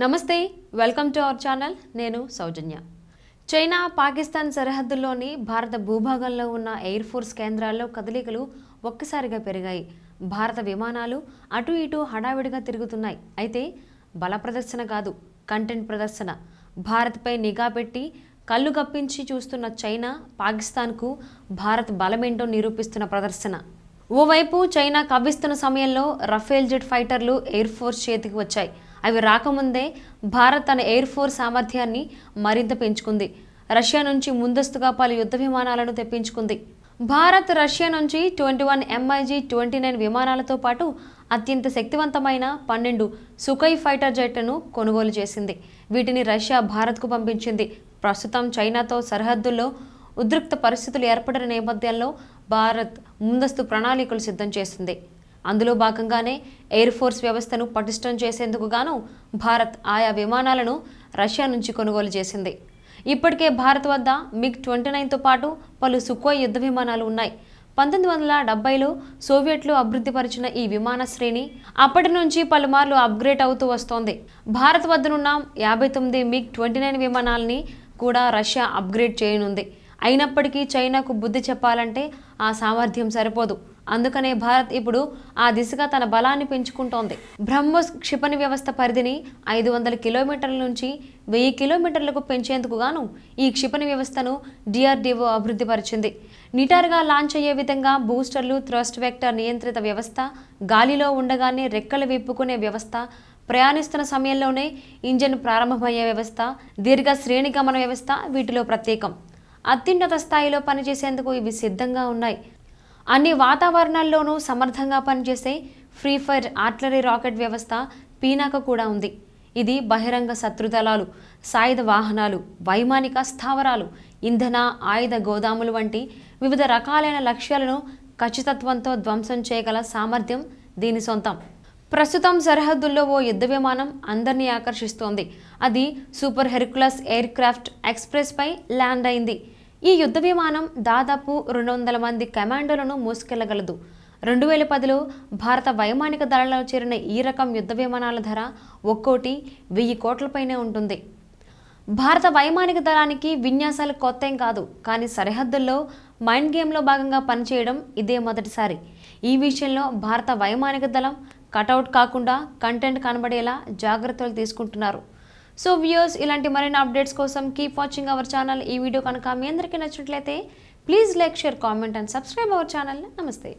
నమస్తే welcome to our channel నేను సౌజన్య China Pakistan సరిహద్దుల్లోని భారత భూభాగంలో ఉన్న ఎయిర్ ఫోర్స్ కేంద్రాల్లో కదలికలు ఒక్కసారిగా పెరిగాయి భారత విమానాలు అటు ఇటు హడావిడిగా తిరుగుతున్నాయి అయితే బల ప్రదర్శన కాదు కంటెంట్ ప్రదర్శన భారత్పై నిఘా పెట్టి కళ్ళు కప్పించి చూస్తున్న చైనా పాకిస్తాన్కు భారత్ బలమేంటో నిరూపిస్తున్న ప్రదర్శన ఓవైపు చైనా కవ్విస్తున్న సమయంలో రఫేల్ జెట్ ఫైటర్లు ఎయిర్ ఫోర్స్ చేతికి వచ్చాయి అవి రాకముందే భారత్ తన ఎయిర్ ఫోర్స్ సామర్థ్యాన్ని మరింత పెంచుకుంది రష్యా నుంచి ముందస్తుగా పలు యుద్ధ విమానాలను తెప్పించుకుంది భారత్ రష్యా నుంచి twenty one MiG twenty nine విమానాలతో పాటు అత్యంత శక్తివంతమైన పన్నెండు సుఖై ఫైటర్ జెట్లను కొనుగోలు చేసింది వీటిని రష్యా భారత్కు పంపించింది ప్రస్తుతం చైనాతో సరిహద్దుల్లో ఉద్రిక్త పరిస్థితులు ఏర్పడిన నేపథ్యంలో భారత్ ముందస్తు ప్రణాళికలు సిద్ధం చేసింది అందులో భాగంగానే ఎయిర్ ఫోర్స్ వ్యవస్థను పటిష్టం చేసేందుకు గాను భారత్ ఆయా విమానాలను రష్యా నుంచి కొనుగోలు చేసింది ఇప్పటికే భారత్ వద్ద మిగ్ ట్వంటీ నైన్తో పాటు పలు సుఖోయ్ యుద్ధ విమానాలు ఉన్నాయి పంతొమ్మిది వందల డెబ్బైలో సోవియట్లు అభివృద్ధిపరిచిన ఈ విమాన శ్రేణి అప్పటి నుంచి పలుమార్లు అప్గ్రేడ్ అవుతూ వస్తోంది భారత్ వద్దనున్న యాభై తొమ్మిది మిగ్ ట్వంటీ నైన్ విమానాలని కూడా రష్యా అప్గ్రేడ్ చేయనుంది అయినప్పటికీ చైనాకు బుద్ధి చెప్పాలంటే ఆ సామర్థ్యం సరిపోదు అందుకనే భారత్ ఇప్పుడు ఆ దిశగా తన బలాన్ని పెంచుకుంటోంది బ్రహ్మోస్ క్షిపణి వ్యవస్థ పరిధిని ఐదు వందల కిలోమీటర్ల నుంచి వెయ్యి కిలోమీటర్లకు పెంచేందుకు గాను ఈ క్షిపణి వ్యవస్థను డిఆర్డిఓ అభివృద్ధిపరిచింది నిటారుగా లాంచ్ అయ్యే విధంగా బూస్టర్లు థ్రస్ట్ వెక్టర్ నియంత్రిత వ్యవస్థ గాలిలో ఉండగానే రెక్కలు విప్పుకునే వ్యవస్థ ప్రయాణిస్తున్న సమయంలోనే ఇంజన్ ప్రారంభమయ్యే వ్యవస్థ దీర్ఘ శ్రేణి గమన వ్యవస్థ వీటిలో ప్రత్యేకం అత్యున్నత స్థాయిలో పనిచేసేందుకు ఇవి సిద్ధంగా ఉన్నాయి అన్ని వాతావరణాల్లోనూ సమర్థంగా పనిచేసే ఫ్రీ ఫైర్ ఆర్టిలరీ రాకెట్ వ్యవస్థ పీనాక కూడా ఉంది ఇది బహిరంగ శత్రుదళాలు సాయుధ వాహనాలు వైమానిక స్థావరాలు ఇంధన ఆయుధ గోదాములు వంటి వివిధ రకాలైన లక్ష్యాలను ఖచ్చితత్వంతో ధ్వంసం చేయగల సామర్థ్యం దీని సొంతం ప్రస్తుతం సరిహద్దుల్లో ఓ యుద్ధ విమానం అందరినీ ఆకర్షిస్తోంది అది సూపర్ హెర్కులస్ ఎయిర్ క్రాఫ్ట్ ఎక్స్ప్రెస్పై ల్యాండ్ అయింది ఈ యుద్ధ విమానం దాదాపు రెండు వందల మంది కమాండోలను మోసుకెళ్లగలదు రెండు వేల పదిలో భారత వైమానిక దళంలో చేరిన ఈ రకం యుద్ధ విమానాల ధర ఒక్కోటి వెయ్యి కోట్లపైనే ఉంటుంది భారత వైమానిక దళానికి విన్యాసాలు కొత్త ఏం కాదు కానీ సరిహద్దుల్లో మైండ్ గేమ్లో భాగంగా పనిచేయడం ఇదే మొదటిసారి ఈ విషయంలో భారత వైమానిక దళం కటౌట్ కాకుండా కంటెంట్ కనబడేలా జాగ్రత్తలు తీసుకుంటున్నారు సో వ్యూర్స్ ఇలాంటి మరిన్ని అప్డేట్స్ కోసం కీప్ వాచింగ్ అవర్ ఛానల్ ఈ వీడియో కనుక మీ అందరికీ నచ్చినట్లయితే please like share comment and subscribe our channel నమస్తే